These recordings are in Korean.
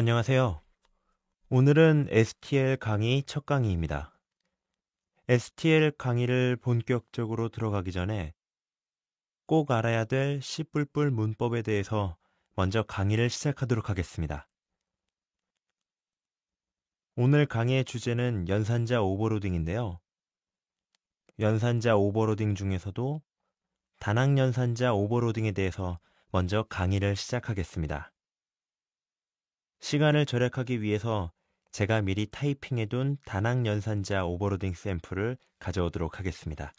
안녕하세요. 오늘은 STL 강의 첫 강의입니다. STL 강의를 본격적으로 들어가기 전에 꼭 알아야 될 C++ 문법에 대해서 먼저 강의를 시작하도록 하겠습니다. 오늘 강의의 주제는 연산자 오버로딩인데요. 연산자 오버로딩 중에서도 단항 연산자 오버로딩에 대해서 먼저 강의를 시작하겠습니다. 시간을 절약하기 위해서 제가 미리 타이핑해둔 단항 연산자 오버로딩 샘플을 가져오도록 하겠습니다.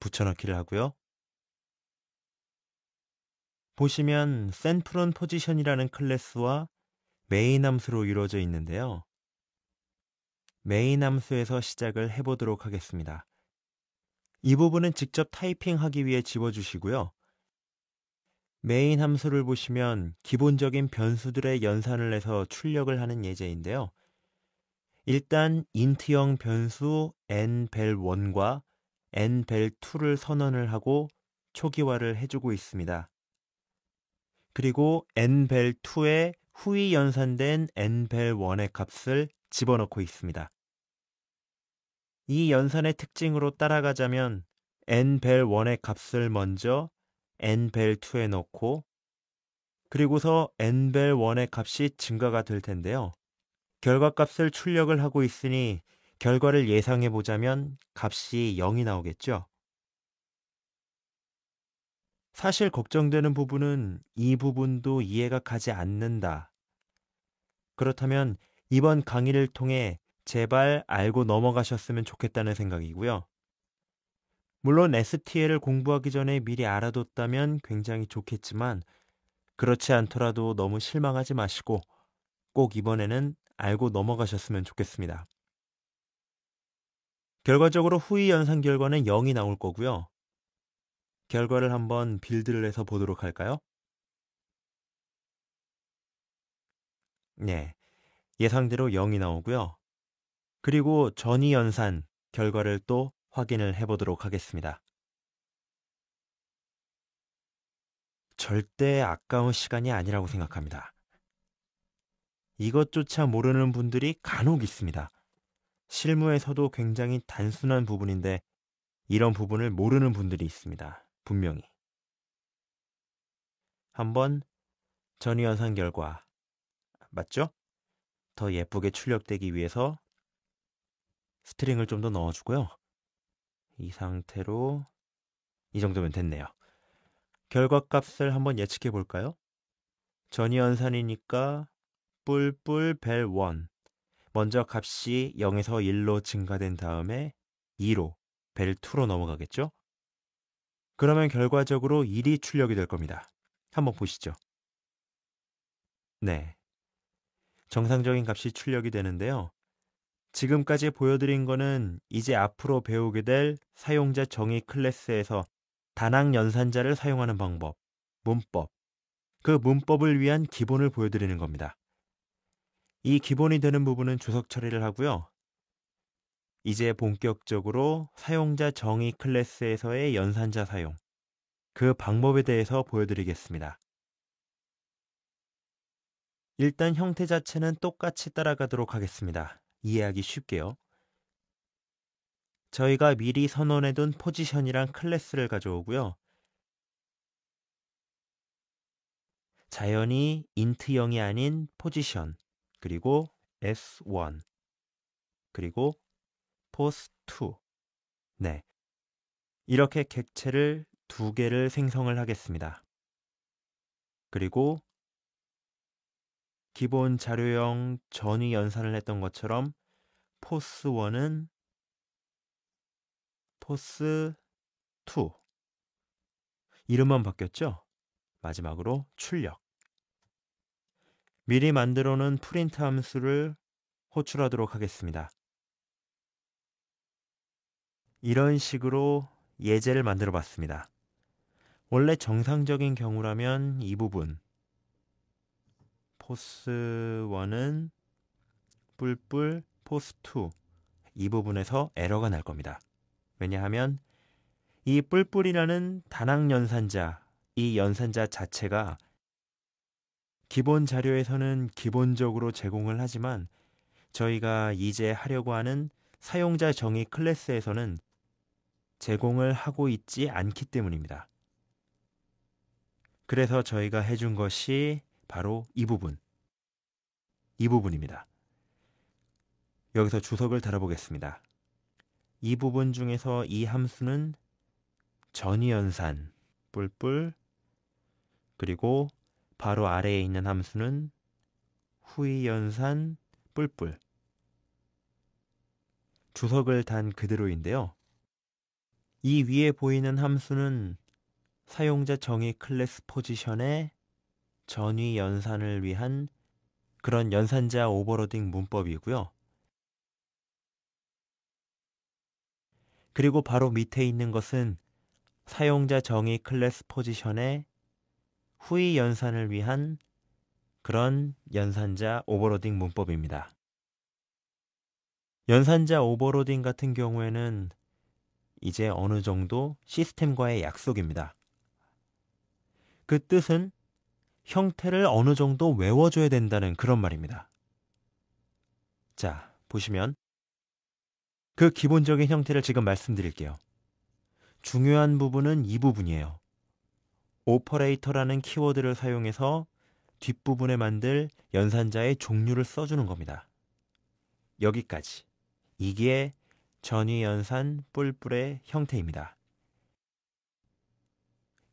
붙여넣기를 하고요. 보시면 샌프론 포지션이라는 클래스와 메인 함수로 이루어져 있는데요. 메인 함수에서 시작을 해보도록 하겠습니다. 이 부분은 직접 타이핑하기 위해 집어주시고요. 메인 함수를 보시면 기본적인 변수들의 연산을 해서 출력을 하는 예제인데요. 일단 i n t 형 변수 nbel1과 nbel2를 선언을 하고 초기화를 해주고 있습니다. 그리고 nbel2에 후위 연산된 nbel1의 값을 집어넣고 있습니다. 이 연산의 특징으로 따라가자면 nbel1의 값을 먼저 n벨 2에 넣고 그리고서 n벨 1의 값이 증가가 될 텐데요. 결과값을 출력을 하고 있으니 결과를 예상해 보자면 값이 0이 나오겠죠. 사실 걱정되는 부분은 이 부분도 이해가 가지 않는다. 그렇다면 이번 강의를 통해 제발 알고 넘어가셨으면 좋겠다는 생각이고요. 물론 STL을 공부하기 전에 미리 알아뒀다면 굉장히 좋겠지만 그렇지 않더라도 너무 실망하지 마시고 꼭 이번에는 알고 넘어가셨으면 좋겠습니다. 결과적으로 후위 연산 결과는 0이 나올 거고요. 결과를 한번 빌드를 해서 보도록 할까요? 네. 예상대로 0이 나오고요. 그리고 전이 연산 결과를 또 확인을 해보도록 하겠습니다. 절대 아까운 시간이 아니라고 생각합니다. 이것조차 모르는 분들이 간혹 있습니다. 실무에서도 굉장히 단순한 부분인데 이런 부분을 모르는 분들이 있습니다. 분명히. 한번 전이현상 결과 맞죠? 더 예쁘게 출력되기 위해서 스트링을 좀 더 넣어주고요. 이 상태로 이 정도면 됐네요. 결과값을 한번 예측해 볼까요? 전이연산이니까 뿔뿔 벨1 먼저 값이 0에서 1로 증가된 다음에 2로 벨2로 넘어가겠죠? 그러면 결과적으로 1이 출력이 될 겁니다. 한번 보시죠. 네. 정상적인 값이 출력이 되는데요. 지금까지 보여드린 거는 이제 앞으로 배우게 될 사용자 정의 클래스에서 단항 연산자를 사용하는 방법, 문법, 그 문법을 위한 기본을 보여드리는 겁니다. 이 기본이 되는 부분은 주석 처리를 하고요. 이제 본격적으로 사용자 정의 클래스에서의 연산자 사용, 그 방법에 대해서 보여드리겠습니다. 일단 형태 자체는 똑같이 따라가도록 하겠습니다. 이해하기 쉽게요. 저희가 미리 선언해둔 포지션이랑 클래스를 가져오고요. 자연히 인트0이 아닌 포지션, 그리고 s1, 그리고 pos2. 네. 이렇게 객체를 두 개를 생성을 하겠습니다. 그리고 기본 자료형 전위 연산을 했던 것처럼 포스1은 포스2 이름만 바뀌었죠? 마지막으로 출력 미리 만들어 놓은 프린트 함수를 호출하도록 하겠습니다. 이런 식으로 예제를 만들어 봤습니다. 원래 정상적인 경우라면 이 부분 포스1은 뿔뿔 포스2 이 부분에서 에러가 날 겁니다. 왜냐하면 이 뿔뿔이라는 단항 연산자, 이 연산자 자체가 기본 자료에서는 기본적으로 제공을 하지만 저희가 이제 하려고 하는 사용자 정의 클래스에서는 제공을 하고 있지 않기 때문입니다. 그래서 저희가 해준 것이 바로 이 부분. 이 부분입니다. 여기서 주석을 달아보겠습니다. 이 부분 중에서 이 함수는 전이연산 뿔뿔 그리고 바로 아래에 있는 함수는 후이연산 뿔뿔 주석을 단 그대로인데요. 이 위에 보이는 함수는 사용자 정의 클래스 포지션의 전위 연산을 위한 그런 연산자 오버로딩 문법이고요. 그리고 바로 밑에 있는 것은 사용자 정의 클래스 포지션의 후위 연산을 위한 그런 연산자 오버로딩 문법입니다. 연산자 오버로딩 같은 경우에는 이제 어느 정도 시스템과의 약속입니다. 그 뜻은 형태를 어느 정도 외워줘야 된다는 그런 말입니다. 자, 보시면 그 기본적인 형태를 지금 말씀드릴게요. 중요한 부분은 이 부분이에요. 오퍼레이터라는 키워드를 사용해서 뒷부분에 만들 연산자의 종류를 써주는 겁니다. 여기까지. 이게 전위연산 뿔뿔의 형태입니다.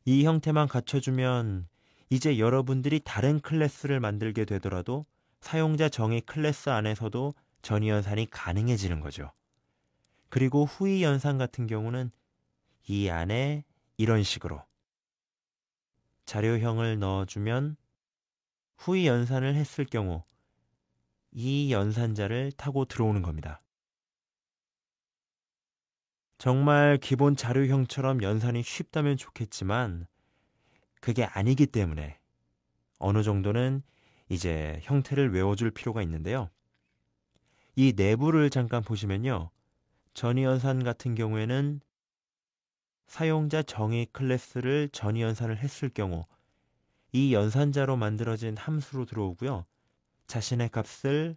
이 형태만 갖춰주면 이제 여러분들이 다른 클래스를 만들게 되더라도 사용자 정의 클래스 안에서도 전이 연산이 가능해지는 거죠. 그리고 후위 연산 같은 경우는 이 안에 이런 식으로 자료형을 넣어주면 후위 연산을 했을 경우 이 연산자를 타고 들어오는 겁니다. 정말 기본 자료형처럼 연산이 쉽다면 좋겠지만 그게 아니기 때문에 어느 정도는 이제 형태를 외워줄 필요가 있는데요. 이 내부를 잠깐 보시면요. 전이연산 같은 경우에는 사용자 정의 클래스를 전이연산을 했을 경우 이 연산자로 만들어진 함수로 들어오고요. 자신의 값을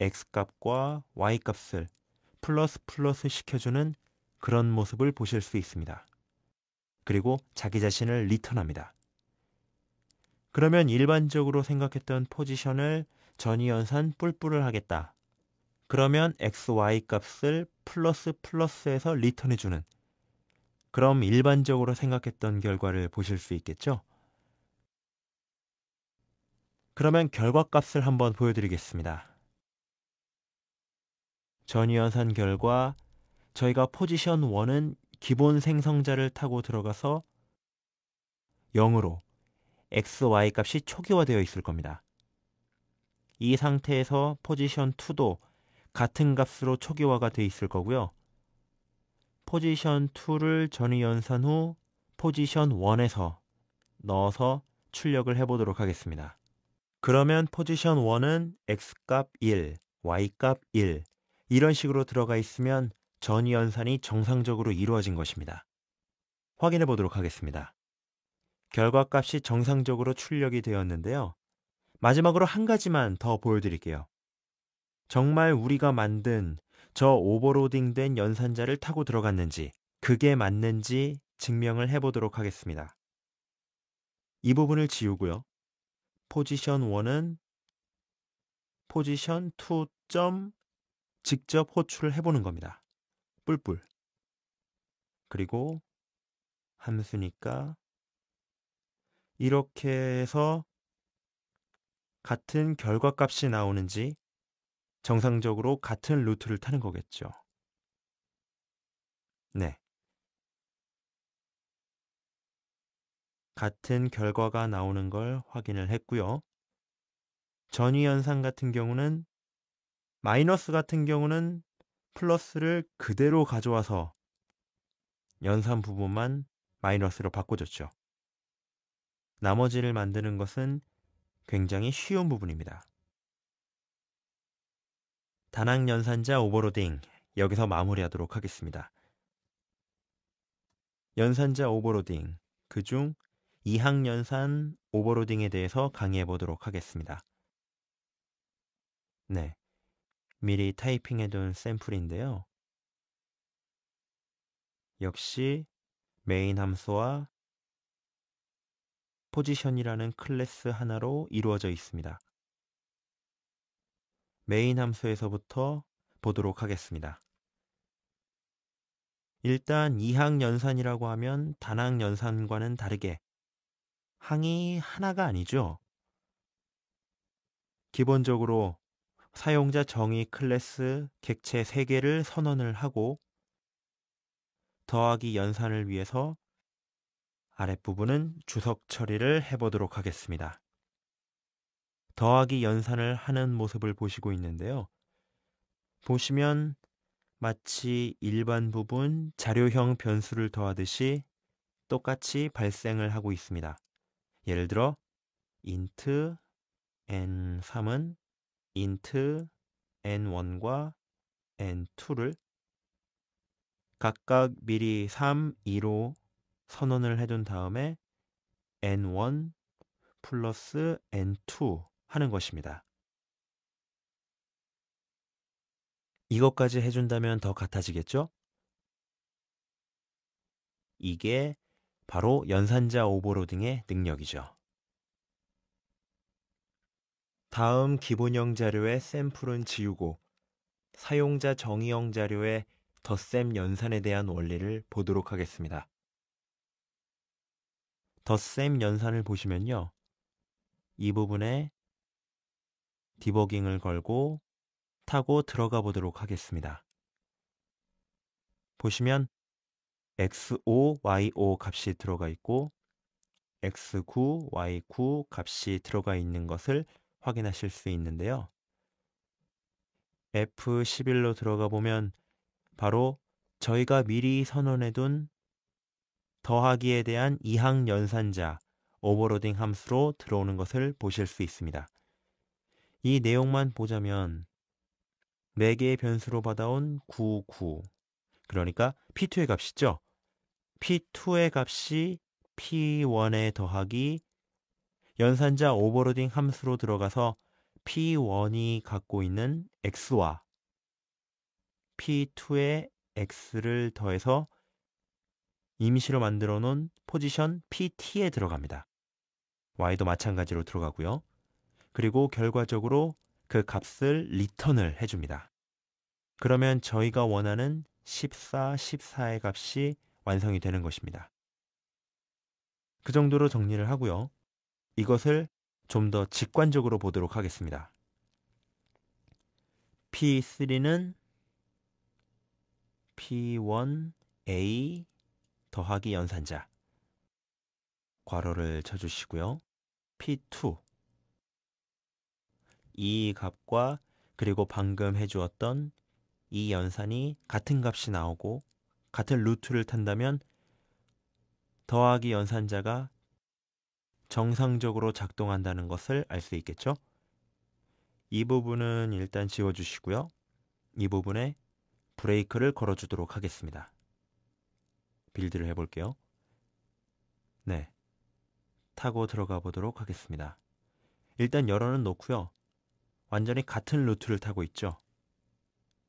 x값과 y값을 플러스 플러스 시켜주는 그런 모습을 보실 수 있습니다. 그리고 자기 자신을 리턴합니다. 그러면 일반적으로 생각했던 포지션을 전이연산 뿔뿔을 하겠다. 그러면 XY 값을 플러스 플러스에서 리턴해주는 그럼 일반적으로 생각했던 결과를 보실 수 있겠죠? 그러면 결과값을 한번 보여드리겠습니다. 전이연산 결과 저희가 포지션 1은 기본 생성자를 타고 들어가서 0으로 xy 값이 초기화되어 있을 겁니다. 이 상태에서 포지션 2도 같은 값으로 초기화가 되어 있을 거고요. 포지션 2를 전위 연산 후 포지션 1에서 넣어서 출력을 해보도록 하겠습니다. 그러면 포지션 1은 x값 1, y값 1 이런 식으로 들어가 있으면 전이연산이 정상적으로 이루어진 것입니다. 확인해 보도록 하겠습니다. 결과값이 정상적으로 출력이 되었는데요. 마지막으로 한 가지만 더 보여드릴게요. 정말 우리가 만든 저 오버로딩 된 연산자를 타고 들어갔는지 그게 맞는지 증명을 해보도록 하겠습니다. 이 부분을 지우고요. 포지션 1은 포지션 2. 직접 호출을 해보는 겁니다. 뿔뿔. 그리고 함수니까 이렇게 해서 같은 결과값이 나오는지 정상적으로 같은 루트를 타는 거겠죠. 네. 같은 결과가 나오는 걸 확인을 했고요. 전위현상 같은 경우는 마이너스 같은 경우는 플러스를 그대로 가져와서 연산 부분만 마이너스로 바꿔줬죠. 나머지를 만드는 것은 굉장히 쉬운 부분입니다. 단항 연산자 오버로딩 여기서 마무리하도록 하겠습니다. 연산자 오버로딩 그 중 2항 연산 오버로딩에 대해서 강의해 보도록 하겠습니다. 네. 미리 타이핑해둔 샘플인데요. 역시 메인 함수와 포지션이라는 클래스 하나로 이루어져 있습니다. 메인 함수에서부터 보도록 하겠습니다. 일단 2항 연산이라고 하면 단항 연산과는 다르게 항이 하나가 아니죠. 기본적으로 사용자 정의 클래스 객체 3개를 선언을 하고 더하기 연산을 위해서 아랫부분은 주석 처리를 해보도록 하겠습니다. 더하기 연산을 하는 모습을 보시고 있는데요. 보시면 마치 일반 부분 자료형 변수를 더하듯이 똑같이 발생을 하고 있습니다. 예를 들어 int n3은 int n1과 n2를 각각 미리 3, 2로 선언을 해둔 다음에 n1 플러스 n2 하는 것입니다. 이것까지 해준다면 더 같아지겠죠? 이게 바로 연산자 오버로딩의 능력이죠. 다음 기본형 자료의 샘플은 지우고 사용자 정의형 자료의 덧셈 연산에 대한 원리를 보도록 하겠습니다. 덧셈 연산을 보시면요. 이 부분에 디버깅을 걸고 타고 들어가 보도록 하겠습니다. 보시면 x5, y5 값이 들어가 있고 x9, y9 값이 들어가 있는 것을 확인하실 수 있는데요. F11로 들어가 보면 바로 저희가 미리 선언해둔 더하기에 대한 이항 연산자 오버로딩 함수로 들어오는 것을 보실 수 있습니다. 이 내용만 보자면 4개의 변수로 받아온 9, 9 그러니까 P2의 값이죠. P2의 값이 P1에 더하기 연산자 오버로딩 함수로 들어가서 P1이 갖고 있는 x와 P2의 x를 더해서 임시로 만들어 놓은 포지션 PT에 들어갑니다. y도 마찬가지로 들어가고요. 그리고 결과적으로 그 값을 리턴을 해줍니다. 그러면 저희가 원하는 14, 14의 값이 완성이 되는 것입니다. 그 정도로 정리를 하고요. 이것을 좀 더 직관적으로 보도록 하겠습니다. P3는 P1A 더하기 연산자 괄호를 쳐주시고요. P2 이 값과 그리고 방금 해주었던 이 연산이 같은 값이 나오고 같은 루트를 탄다면 더하기 연산자가 정상적으로 작동한다는 것을 알 수 있겠죠? 이 부분은 일단 지워주시고요. 이 부분에 브레이크를 걸어주도록 하겠습니다. 빌드를 해볼게요. 네. 타고 들어가 보도록 하겠습니다. 일단 열어는 놓고요. 완전히 같은 루트를 타고 있죠.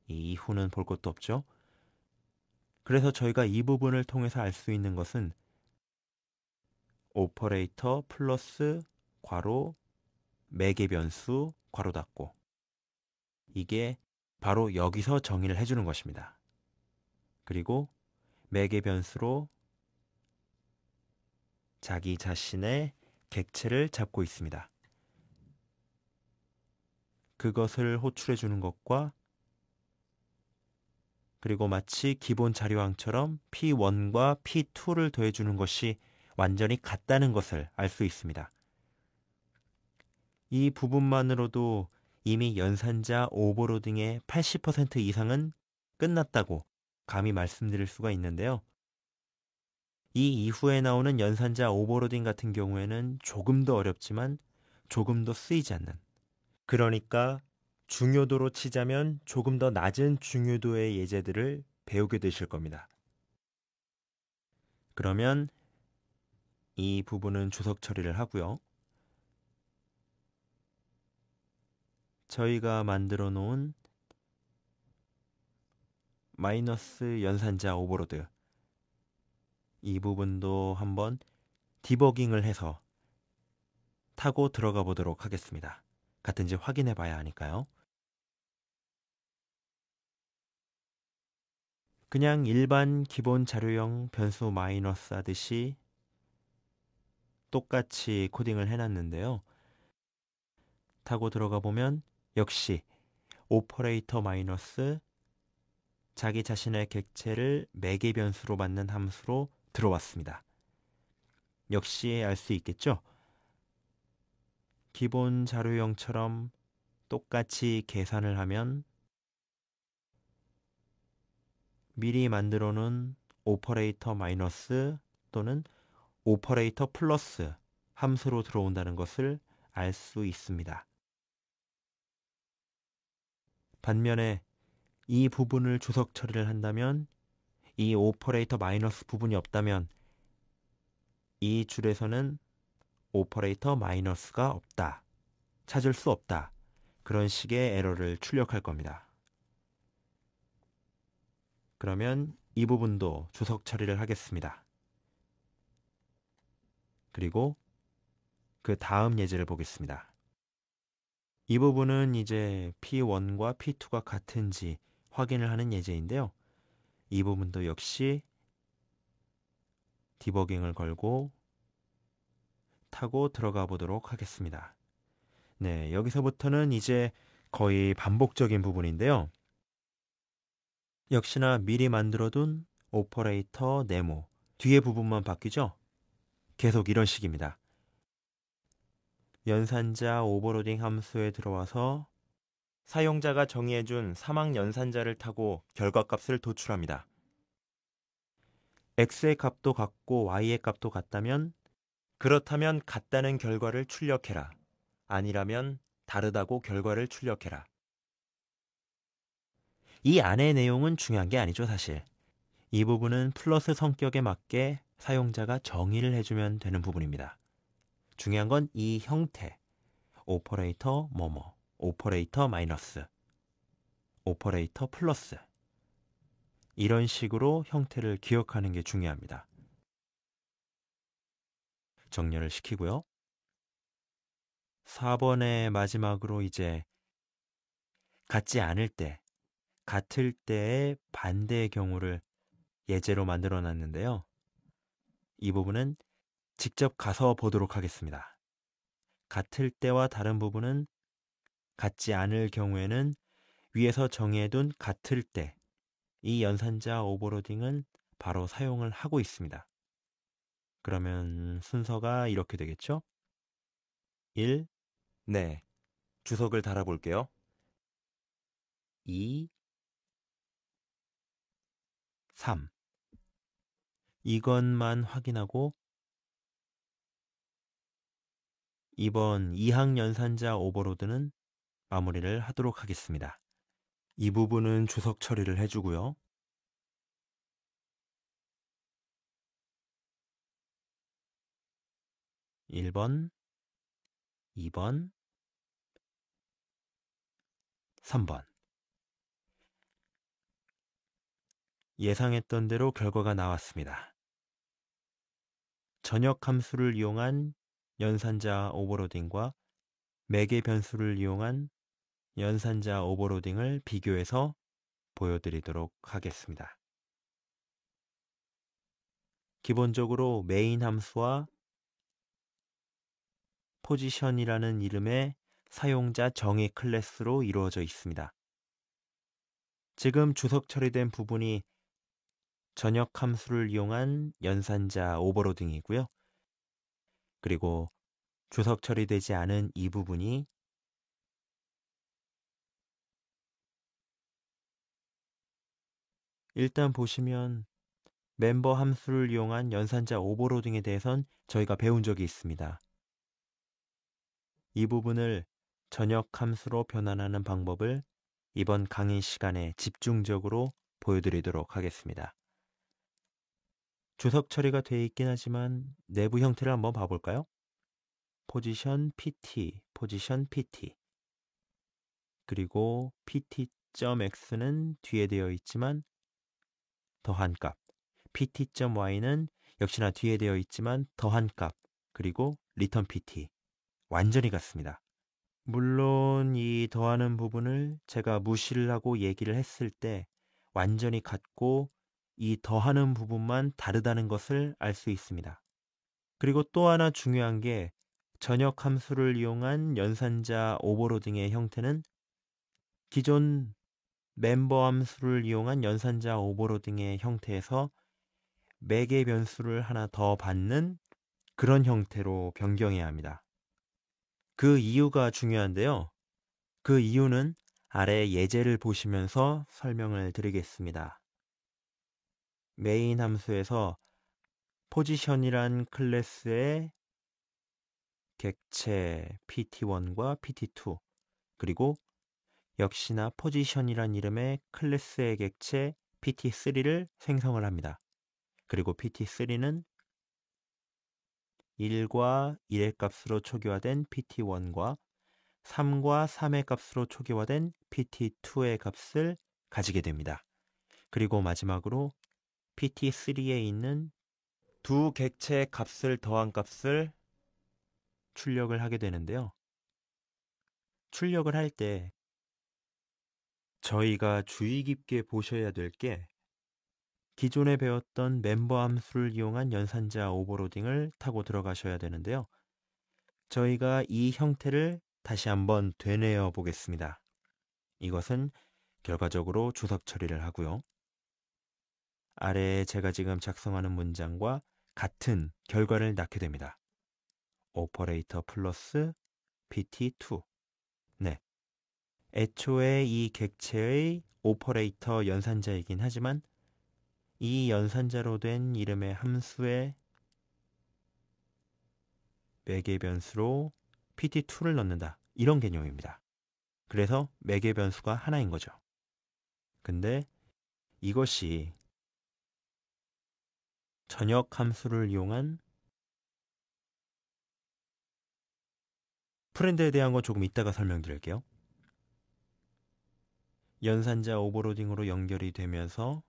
이후는 볼 것도 없죠. 그래서 저희가 이 부분을 통해서 알 수 있는 것은 오퍼레이터 플러스 괄호 매개 변수 괄호 닫고 이게 바로 여기서 정의를 해주는 것입니다. 그리고 매개 변수로 자기 자신의 객체를 잡고 있습니다. 그것을 호출해 주는 것과 그리고 마치 기본 자료항처럼 P1과 P2를 더해 주는 것이 완전히 같다는 것을 알 수 있습니다. 이 부분만으로도 이미 연산자, 오버로 등의 80% 이상은 끝났다고 감히 말씀드릴 수가 있는데요. 이 이후에 나오는 연산자 오버로딩 같은 경우에는 조금 더 어렵지만 조금 더 쓰이지 않는. 그러니까 중요도로 치자면 조금 더 낮은 중요도의 예제들을 배우게 되실 겁니다. 그러면 이 부분은 주석 처리를 하고요. 저희가 만들어 놓은 마이너스 연산자 오버로드 이 부분도 한번 디버깅을 해서 타고 들어가 보도록 하겠습니다. 같은지 확인해 봐야 하니까요. 그냥 일반 기본 자료형 변수 마이너스 하듯이 똑같이 코딩을 해놨는데요. 타고 들어가 보면 역시 오퍼레이터 마이너스 자기 자신의 객체를 매개 변수로 받는 함수로 들어왔습니다. 역시 알 수 있겠죠? 기본 자료형처럼 똑같이 계산을 하면 미리 만들어 놓은 오퍼레이터 마이너스 또는 오퍼레이터 플러스 함수로 들어온다는 것을 알 수 있습니다. 반면에 이 부분을 주석 처리를 한다면 이 오퍼레이터 마이너스 부분이 없다면 이 줄에서는 오퍼레이터 마이너스가 없다. 찾을 수 없다. 그런 식의 에러를 출력할 겁니다. 그러면 이 부분도 주석 처리를 하겠습니다. 그리고 그 다음 예제를 보겠습니다. 이 부분은 이제 P1과 P2가 같은지 확인을 하는 예제인데요. 이 부분도 역시 디버깅을 걸고 타고 들어가 보도록 하겠습니다. 네, 여기서부터는 이제 거의 반복적인 부분인데요. 역시나 미리 만들어둔 오퍼레이터 네모 뒤에 부분만 바뀌죠? 계속 이런 식입니다. 연산자 오버로딩 함수에 들어와서 사용자가 정의해준 사망 연산자를 타고 결과값을 도출합니다. x의 값도 같고 y의 값도 같다면 그렇다면 같다는 결과를 출력해라. 아니라면 다르다고 결과를 출력해라. 이 안의 내용은 중요한 게 아니죠, 사실. 이 부분은 플러스 성격에 맞게 사용자가 정의를 해주면 되는 부분입니다. 중요한 건 이 형태. 오퍼레이터 뭐뭐, 오퍼레이터 마이너스, 오퍼레이터 플러스. 이런 식으로 형태를 기억하는 게 중요합니다. 정렬을 시키고요. 4번의 마지막으로 이제 같지 않을 때, 같을 때의 반대의 경우를 예제로 만들어 놨는데요. 이 부분은 직접 가서 보도록 하겠습니다. 같을 때와 다른 부분은 같지 않을 경우에는 위에서 정해둔 같을 때 이 연산자 오버로딩은 바로 사용을 하고 있습니다. 그러면 순서가 이렇게 되겠죠? 1. 네. 주석을 달아볼게요. 2. 3. 이것만 확인하고 이번 2학년 산자 오버로드는 마무리를 하도록 하겠습니다. 이 부분은 주석 처리를 해주고요. 1번 2번, 3번. 예상했던 대로 결과가 나왔습니다. 전역 함수를 이용한 연산자 오버로딩과 매개 변수를 이용한 연산자 오버로딩을 비교해서 보여드리도록 하겠습니다. 기본적으로 메인 함수와 포지션이라는 이름의 사용자 정의 클래스로 이루어져 있습니다. 지금 주석 처리된 부분이 전역 함수를 이용한 연산자 오버로딩이고요. 그리고 주석 처리되지 않은 이 부분이 일단 보시면 멤버 함수를 이용한 연산자 오버로딩에 대해선 저희가 배운 적이 있습니다. 이 부분을 전역 함수로 변환하는 방법을 이번 강의 시간에 집중적으로 보여드리도록 하겠습니다. 주석 처리가 돼 있긴 하지만 내부 형태를 한번 봐볼까요? 포지션 PT, 포지션 PT. 그리고 pt.x는 뒤에 되어 있지만 더한 값, pt.y는 역시나 뒤에 되어 있지만 더한 값, 그리고 리턴 pt. 완전히 같습니다. 물론 이 더하는 부분을 제가 무시를 하고 얘기를 했을 때 완전히 같고 이 더하는 부분만 다르다는 것을 알 수 있습니다. 그리고 또 하나 중요한 게 전역 함수를 이용한 연산자 오버로딩의 형태는 기존 멤버 함수를 이용한 연산자 오버로딩의 형태에서 매개 변수를 하나 더 받는 그런 형태로 변경해야 합니다. 그 이유가 중요한데요. 그 이유는 아래 예제를 보시면서 설명을 드리겠습니다. 메인 함수에서 포지션이란 클래스의 객체 pt1과 pt2 그리고 역시나 포지션이란 이름의 클래스의 객체 pt3를 생성을 합니다. 그리고 pt3는 1과 1의 값으로 초기화된 pt1과 3과 3의 값으로 초기화된 pt2의 값을 가지게 됩니다. 그리고 마지막으로 PT3에 있는 두 객체의 값을 더한 값을 출력을 하게 되는데요. 출력을 할 때 저희가 주의 깊게 보셔야 될 게 기존에 배웠던 멤버 함수를 이용한 연산자 오버로딩을 타고 들어가셔야 되는데요. 저희가 이 형태를 다시 한번 되뇌어 보겠습니다. 이것은 결과적으로 주석 처리를 하고요. 아래에 제가 지금 작성하는 문장과 같은 결과를 낳게 됩니다. 오퍼레이터 플러스 pt2 네, 애초에 이 객체의 오퍼레이터 연산자이긴 하지만 이 연산자로 된 이름의 함수에 매개 변수로 pt2를 넣는다. 이런 개념입니다. 그래서 매개 변수가 하나인 거죠. 근데 이것이 전역 함수를 이용한 프렌드에 대한 건 조금 이따가 설명드릴게요. 연산자 오버로딩으로 연결이 되면서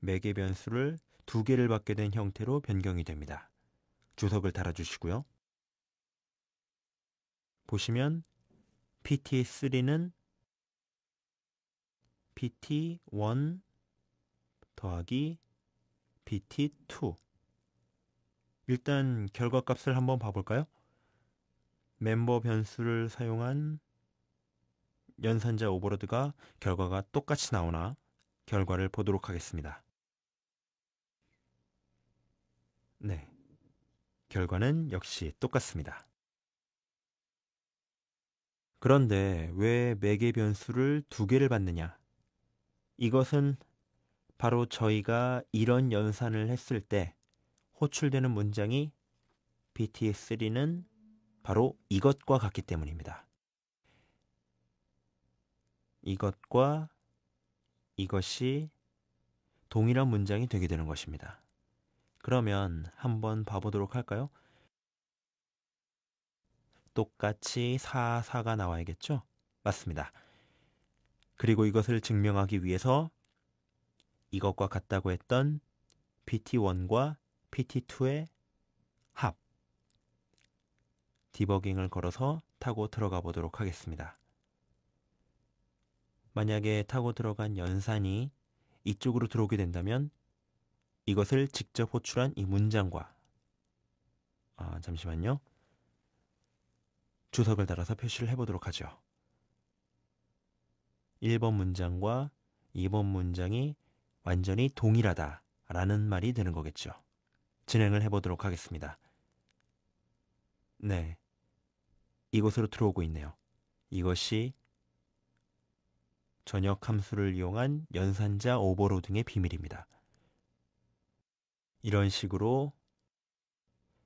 매개 변수를 두 개를 받게 된 형태로 변경이 됩니다. 주석을 달아주시고요. 보시면 PT3는 PT1 더하기 BT2. 일단 결과값을 한번 봐볼까요? 멤버 변수를 사용한 연산자 오버로드가 결과가 똑같이 나오나 결과를 보도록 하겠습니다. 네. 결과는 역시 똑같습니다. 그런데 왜 매개 변수를 두 개를 받느냐? 이것은 바로 저희가 이런 연산을 했을 때 호출되는 문장이 BTS3는 바로 이것과 같기 때문입니다. 이것과 이것이 동일한 문장이 되게 되는 것입니다. 그러면 한번 봐보도록 할까요? 똑같이 4, 4가 나와야겠죠? 맞습니다. 그리고 이것을 증명하기 위해서 이것과 같다고 했던 PT1과 PT2의 합. 디버깅을 걸어서 타고 들어가 보도록 하겠습니다. 만약에 타고 들어간 연산이 이쪽으로 들어오게 된다면 이것을 직접 호출한 이 문장과 아, 잠시만요. 주석을 따라서 표시를 해보도록 하죠. 1번 문장과 2번 문장이 완전히 동일하다 라는 말이 되는 거겠죠. 진행을 해보도록 하겠습니다. 네. 이곳으로 들어오고 있네요. 이것이 전역 함수를 이용한 연산자 오버로딩의 비밀입니다. 이런 식으로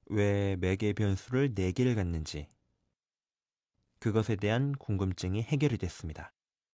왜 매개 변수를 4개를 갖는지 그것에 대한 궁금증이 해결이 됐습니다.